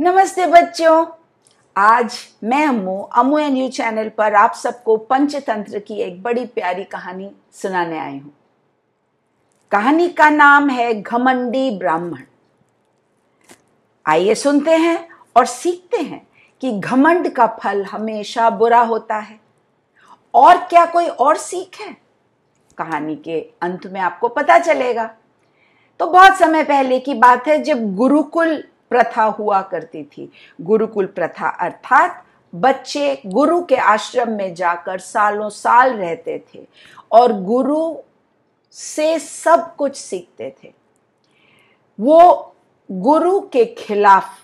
नमस्ते बच्चों आज मैं Ammu Ammu N U channel पर आप सबको पंचतंत्र की एक बड़ी प्यारी कहानी सुनाने आई हूं कहानी का नाम है घमंडी ब्राह्मण आइए सुनते हैं और सीखते हैं कि घमंड का फल हमेशा बुरा होता है और क्या कोई और सीख है कहानी के अंत में आपको पता चलेगा तो बहुत समय पहले की बात है जब गुरुकुल प्रथा हुआ करती थी गुरुकुल प्रथा अर्थात बच्चे गुरु के आश्रम में जाकर सालों साल रहते थे और गुरु से सब कुछ सीखते थे वो गुरु के खिलाफ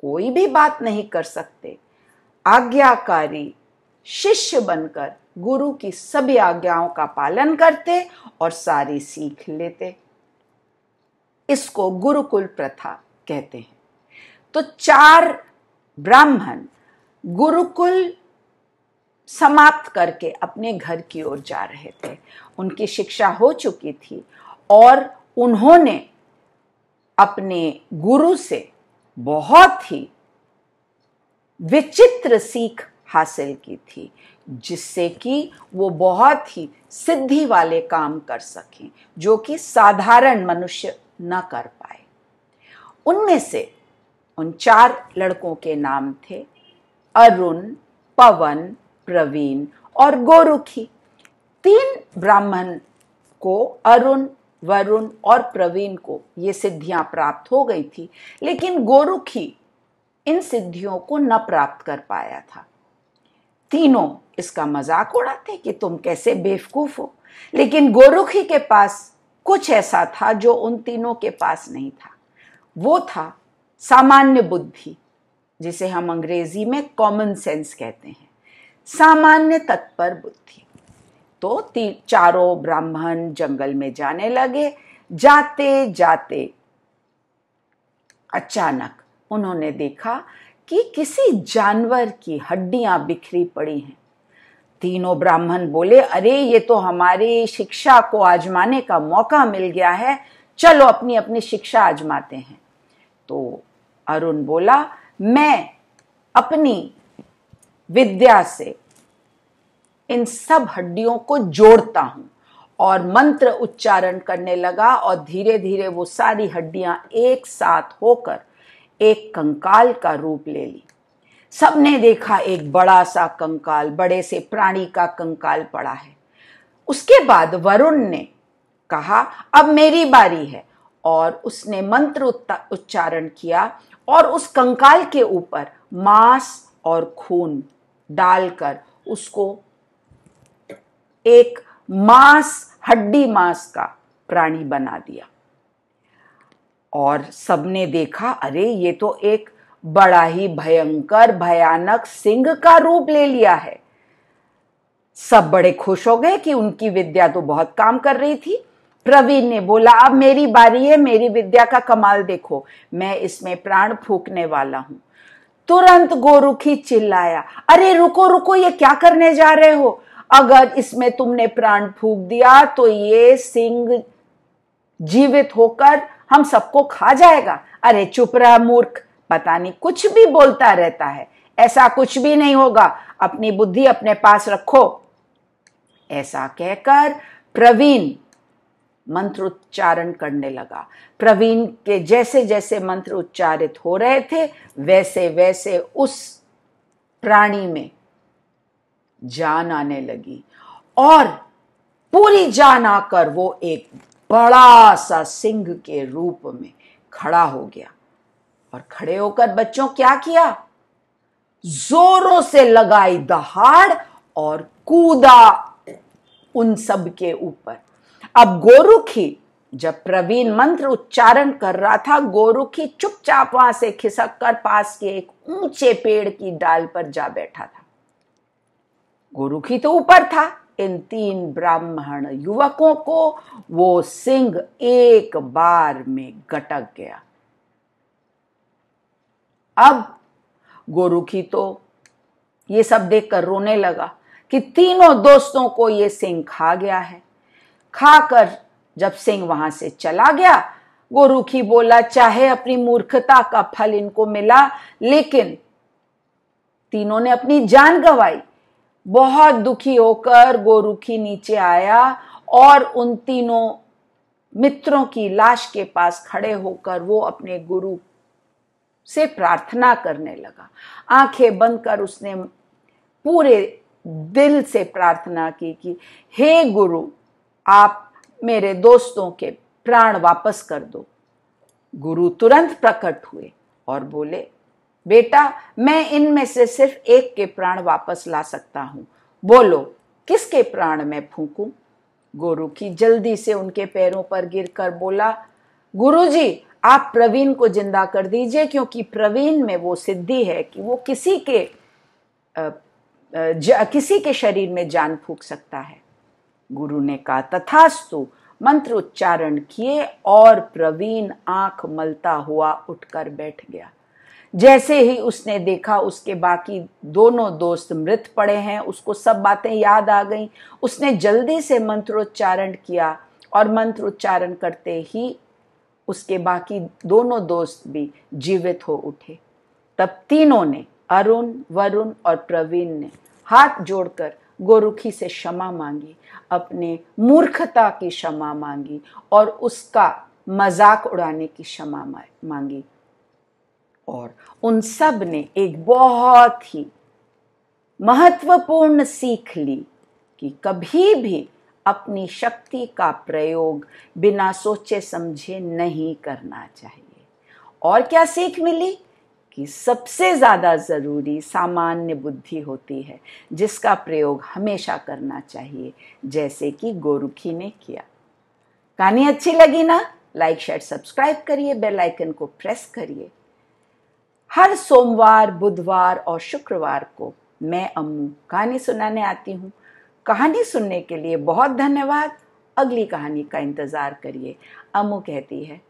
कोई भी बात नहीं कर सकते आज्ञाकारी शिष्य बनकर गुरु की सभी आज्ञाओं का पालन करते और सारी सीख लेते इसको गुरुकुल प्रथा कहते हैं तो चार ब्राह्मण गुरुकुल समाप्त करके अपने घर की ओर जा रहे थे उनकी शिक्षा हो चुकी थी और उन्होंने अपने गुरु से बहुत ही विचित्र सीख हासिल की थी जिससे कि वो बहुत ही सिद्धि वाले काम कर सकें जो कि साधारण मनुष्य न कर पाए उनमें से उन चार लड़कों के नाम थे अरुण पवन प्रवीण और गोरुखी तीन ब्राह्मण को अरुण वरुण और प्रवीण को ये सिद्धियां प्राप्त हो गई थी लेकिन गोरुखी इन सिद्धियों को न प्राप्त कर पाया था तीनों इसका मजाक उड़ाते कि तुम कैसे बेवकूफ हो लेकिन गोरुखी के पास कुछ ऐसा था जो उन तीनों के पास नहीं था वो था सामान्य बुद्धि जिसे हम अंग्रेजी में कॉमन सेंस कहते हैं सामान्य तत्पर बुद्धि तो चारों ब्राह्मण जंगल में जाने लगे जाते जाते अचानक उन्होंने देखा कि किसी जानवर की हड्डियां बिखरी पड़ी हैं तीनों ब्राह्मण बोले अरे ये तो हमारी शिक्षा को आजमाने का मौका मिल गया है चलो अपनी अपनी शिक्षा आजमाते हैं तो अरुण बोला मैं अपनी विद्या से इन सब हड्डियों को जोड़ता हूं और मंत्र उच्चारण करने लगा और धीरे धीरे वो सारी हड्डियां एक साथ होकर एक कंकाल का रूप ले ली सबने देखा एक बड़ा सा कंकाल बड़े से प्राणी का कंकाल पड़ा है उसके बाद वरुण ने कहा अब मेरी बारी है और उसने मंत्र उच्चारण किया और उस कंकाल के ऊपर मांस और खून डालकर उसको एक मांस हड्डी मांस का प्राणी बना दिया और सबने देखा अरे ये तो एक बड़ा ही भयंकर भयानक सिंह का रूप ले लिया है सब बड़े खुश हो गए कि उनकी विद्या तो बहुत काम कर रही थी प्रवीण ने बोला अब मेरी बारी है मेरी विद्या का कमाल देखो मैं इसमें प्राण फूकने वाला हूं तुरंत गोरुखी चिल्लाया अरे रुको रुको ये क्या करने जा रहे हो अगर इसमें तुमने प्राण फूक दिया तो ये सिंह जीवित होकर हम सबको खा जाएगा अरे चुप रहा मूर्ख पता नहीं कुछ भी बोलता रहता है ऐसा कुछ भी नहीं होगा अपनी बुद्धि अपने पास रखो ऐसा कहकर प्रवीण मंत्रोच्चारण करने लगा प्रवीण के जैसे जैसे मंत्र उच्चारित हो रहे थे वैसे वैसे उस प्राणी में जान आने लगी और पूरी जान आकर वो एक बड़ा सा सिंह के रूप में खड़ा हो गया और खड़े होकर बच्चों क्या किया जोरों से लगाई दहाड़ और कूदा उन सब के ऊपर अब गोरुखी जब प्रवीण मंत्र उच्चारण कर रहा था गोरुखी चुपचाप वहां से खिसक कर पास के एक ऊंचे पेड़ की डाल पर जा बैठा था गोरुखी तो ऊपर था इन तीन ब्राह्मण युवकों को वो सिंह एक बार में गटक गया अब गोरुखी तो ये सब देखकर रोने लगा कि तीनों दोस्तों को ये सिंह खा गया है खाकर जब सिंह वहां से चला गया गोरुखी बोला चाहे अपनी मूर्खता का फल इनको मिला लेकिन तीनों ने अपनी जान गंवाई बहुत दुखी होकर गोरुखी नीचे आया और उन तीनों मित्रों की लाश के पास खड़े होकर वो अपने गुरु से प्रार्थना करने लगा आंखें बंद कर उसने पूरे दिल से प्रार्थना की कि हे गुरु आप मेरे दोस्तों के प्राण वापस कर दो गुरु तुरंत प्रकट हुए और बोले बेटा मैं इनमें से सिर्फ एक के प्राण वापस ला सकता हूँ बोलो किसके प्राण मैं फूकूं? गुरु की जल्दी से उनके पैरों पर गिरकर बोला गुरुजी आप प्रवीण को जिंदा कर दीजिए क्योंकि प्रवीण में वो सिद्धि है कि वो किसी के आ, आ, किसी के शरीर में जान फूक सकता है गुरु ने कहा तथास्तु मंत्र उच्चारण किए और प्रवीण आंख मलता हुआ उठकर बैठ गया जैसे ही उसने देखा उसके बाकी दोनों दोस्त मृत पड़े हैं उसको सब बातें याद आ गईं उसने जल्दी से मंत्रोच्चारण किया और मंत्रोच्चारण करते ही उसके बाकी दोनों दोस्त भी जीवित हो उठे तब तीनों ने अरुण वरुण और प्रवीण ने हाथ जोड़कर गोरुखी से क्षमा मांगी अपने मूर्खता की क्षमा मांगी और उसका मजाक उड़ाने की क्षमा मांगी और उन सब ने एक बहुत ही महत्वपूर्ण सीख ली कि कभी भी अपनी शक्ति का प्रयोग बिना सोचे समझे नहीं करना चाहिए और क्या सीख मिली की सबसे ज़्यादा ज़रूरी सामान्य बुद्धि होती है जिसका प्रयोग हमेशा करना चाहिए जैसे कि गोरुखी ने किया कहानी अच्छी लगी ना लाइक शेयर सब्सक्राइब करिए बेल आइकन को प्रेस करिए हर सोमवार बुधवार और शुक्रवार को मैं अम्मू कहानी सुनाने आती हूँ कहानी सुनने के लिए बहुत धन्यवाद अगली कहानी का इंतज़ार करिए अम्मू कहती है